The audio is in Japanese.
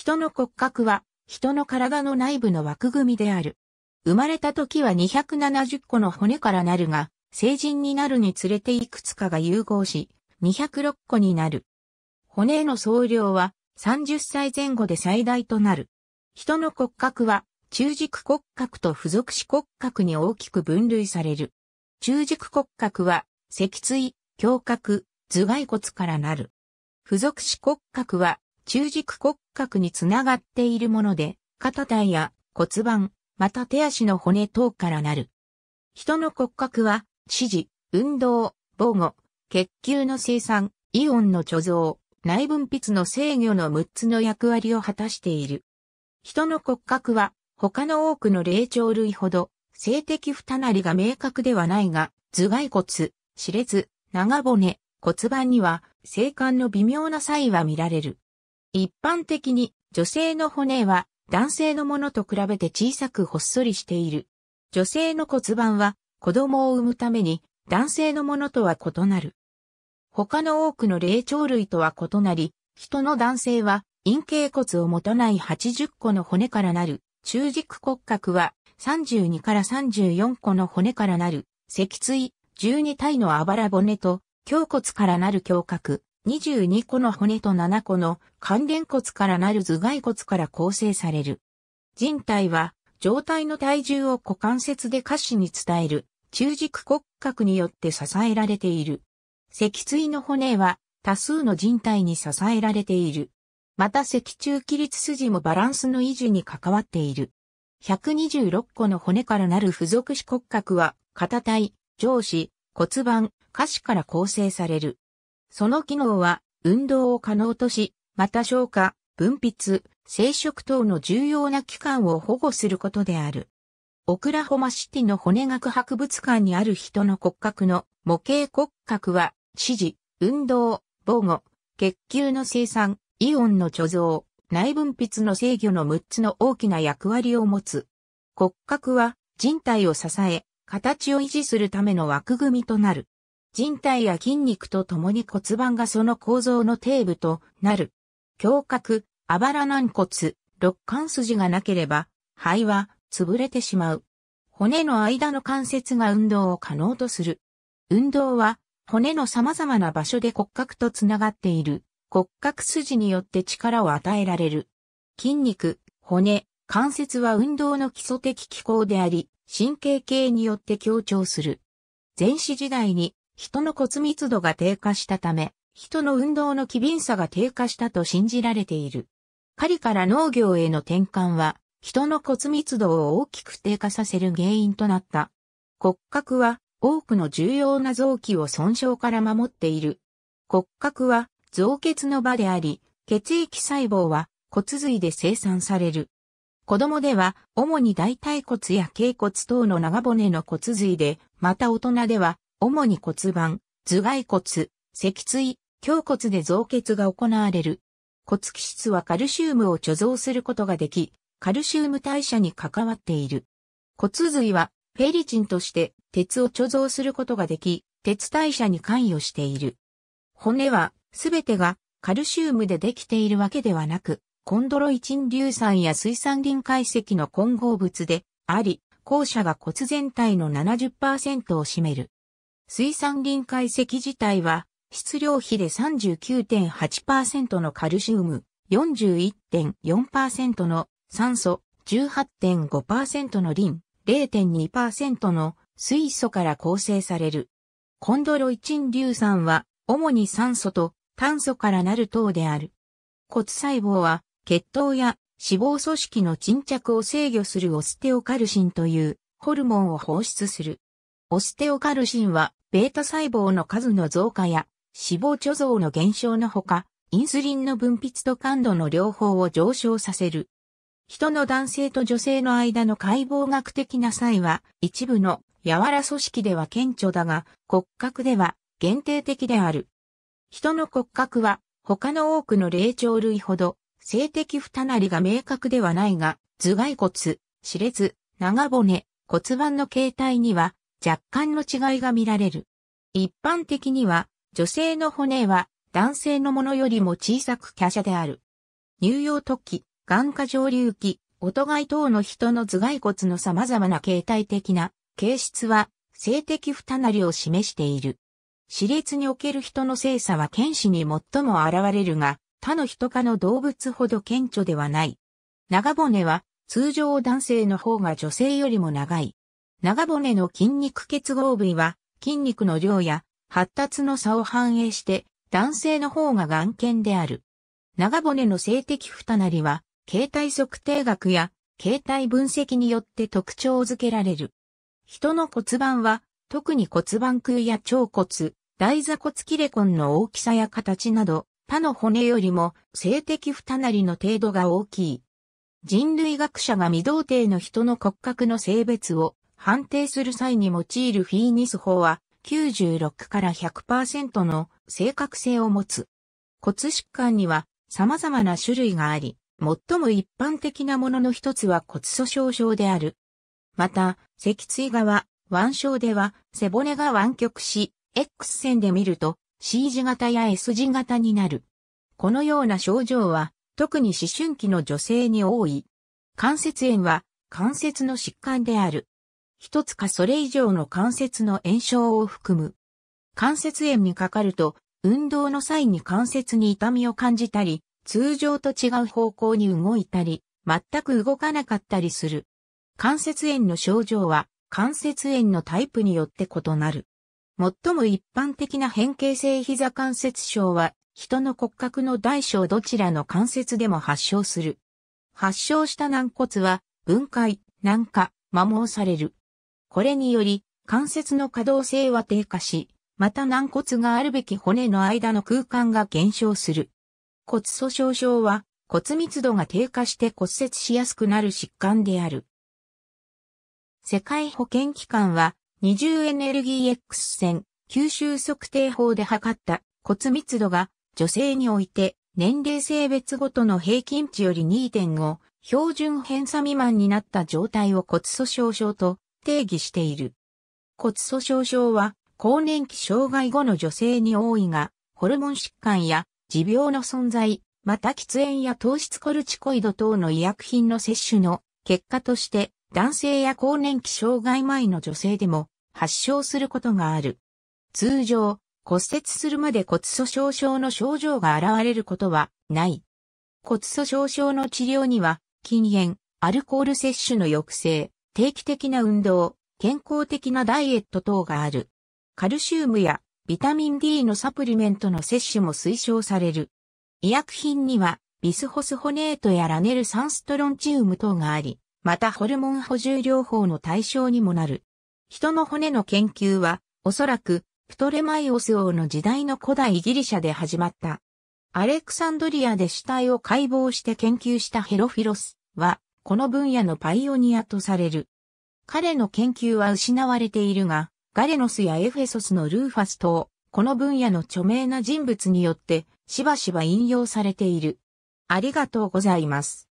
人の骨格は、人の体の内部の枠組みである。生まれた時は270個の骨からなるが、成人になるにつれていくつかが融合し、206個になる。骨の総量は30歳前後で最大となる。人の骨格は中軸骨格と付属子骨格に大きく分類される。中軸骨格は脊椎、胸郭、頭蓋骨からなる。付属子骨格は中軸骨格につながっているもので、肩体や骨盤、また手足の骨等からなる。人の骨格は、指示、運動、防護、血球の生産、イオンの貯蔵、内分泌の制御の6つの役割を果たしている。人の骨格は、他の多くの霊長類ほど、性的不たなりが明確ではないが、頭蓋骨、歯列、長骨、骨盤には、性感の微妙な差異は見られる。一般的に女性の骨は男性のものと比べて小さくほっそりしている。女性の骨盤は子供を産むために男性のものとは異なる。他の多くの霊長類とは異なり、人の男性は陰茎骨を持たない80個の骨からなる、中軸骨格は32から34個の骨からなる、脊椎12体のあばら骨と、胸骨からなる胸郭、22個の骨と7個の関連骨からなる頭蓋骨から構成される。人体は、上体の体重を股関節で下肢に伝える、中軸骨格によって支えられている。脊椎の骨は、多数の人体に支えられている。また脊柱起立筋もバランスの維持に関わっている。126個の骨からなる付属肢骨格は、肩体、上肢、骨盤、下肢から構成される。その機能は、運動を可能とし、また消化、分泌、生殖等の重要な器官を保護することである。オクラホマシティの骨学博物館にある人の骨格の模型骨格は、指示、運動、防護、血球の生産、イオンの貯蔵、内分泌の制御の6つの大きな役割を持つ。骨格は人体を支え、形を維持するための枠組みとなる。人体や筋肉と共に骨盤がその構造の底部となる。胸郭、あばら軟骨、肋間筋がなければ、肺は潰れてしまう。骨の間の関節が運動を可能とする。運動は骨の様々な場所で骨格とつながっている骨格筋によって力を与えられる。筋肉、骨、関節は運動の基礎的機構であり、神経系によって協調する。前史時代に人の骨密度が低下したため、人の運動の機敏さが低下したと信じられている。狩りから農業への転換は、人の骨密度を大きく低下させる原因となった。骨格は多くの重要な臓器を損傷から守っている。骨格は造血の場であり、血液細胞は骨髄で生産される。子供では主に大腿骨や頸骨等の長骨の骨髄で、また大人では主に骨盤、頭蓋骨、脊椎、胸骨で造血が行われる。骨気質はカルシウムを貯蔵することができ、カルシウム代謝に関わっている。骨髄はフェリチンとして鉄を貯蔵することができ、鉄代謝に関与している。骨はすべてがカルシウムでできているわけではなく、コンドロイチン硫酸や水酸銀解石の混合物であり、後者が骨全体の70%を占める。水産林解析自体は、質量比で39.8%のカルシウム、41.4%の酸素、18.5%のリン、0.2%の水素から構成される。コンドロイチン硫酸は、主に酸素と炭素からなる糖である。骨細胞は、血糖や脂肪組織の沈着を制御するオステオカルシンというホルモンを放出する。オステオカルシンはベータ細胞の数の増加や脂肪貯蔵の減少のほか、インスリンの分泌と感度の両方を上昇させる。人の男性と女性の間の解剖学的な際は、一部の柔ら組織では顕著だが、骨格では限定的である。人の骨格は、他の多くの霊長類ほど、性的不たなりが明確ではないが、頭蓋骨、歯列、長骨、骨盤の形態には若干の違いが見られる。一般的には、女性の骨は男性のものよりも小さく華奢である。乳幼突起、眼下上流期、音外等の人の頭蓋骨の様々な形態的な形質は性的不たなりを示している。熾烈における人の性差は剣士に最も現れるが、他の人科の動物ほど顕著ではない。長骨は通常男性の方が女性よりも長い。長骨の筋肉結合部位は筋肉の量や発達の差を反映して男性の方が眼見である。長骨の性的負たなりは形態測定学や形態分析によって特徴づけられる。人の骨盤は特に骨盤腔や腸骨、大座骨切れ根の大きさや形など他の骨よりも性的負たなりの程度が大きい。人類学者が未童定の人の骨格の性別を判定する際に用いるフィーニス法は96から100%の正確性を持つ。骨疾患には様々な種類があり、最も一般的なものの一つは骨粗鬆症である。また、脊椎側、腕症では背骨が湾曲し、X 線で見ると C 字型や S 字型になる。このような症状は特に思春期の女性に多い。関節炎は関節の疾患である。一つかそれ以上の関節の炎症を含む。関節炎にかかると、運動の際に関節に痛みを感じたり、通常と違う方向に動いたり、全く動かなかったりする。関節炎の症状は、関節炎のタイプによって異なる。最も一般的な変形性膝関節症は、人の骨格の大小どちらの関節でも発症する。発症した軟骨は、分解、軟化、摩耗される。これにより、関節の可動性は低下し、また軟骨があるべき骨の間の空間が減少する。骨粗鬆症は骨密度が低下して骨折しやすくなる疾患である。世界保健機関は20エネルギー X 線吸収測定法で測った骨密度が女性において年齢性別ごとの平均値より2.5標準偏差未満になった状態を骨粗鬆症と定義している。骨粗鬆症は、更年期障害後の女性に多いが、ホルモン疾患や持病の存在、また喫煙や糖質コルチコイド等の医薬品の摂取の結果として、男性や更年期障害前の女性でも発症することがある。通常、骨折するまで骨粗鬆症の症状が現れることはない。骨粗鬆症の治療には、禁煙、アルコール摂取の抑制、定期的な運動、健康的なダイエット等がある。カルシウムやビタミン D のサプリメントの摂取も推奨される。医薬品にはビスホスホネートやラネルサンストロンチウム等があり、またホルモン補充療法の対象にもなる。人の骨の研究は、おそらく、プトレマイオス王の時代の古代ギリシャで始まった。アレクサンドリアで死体を解剖して研究したヘロフィロスは、この分野のパイオニアとされる。彼の研究は失われているが、ガレノスやエフェソスのルーファス等、この分野の著名な人物によって、しばしば引用されている。ありがとうございます。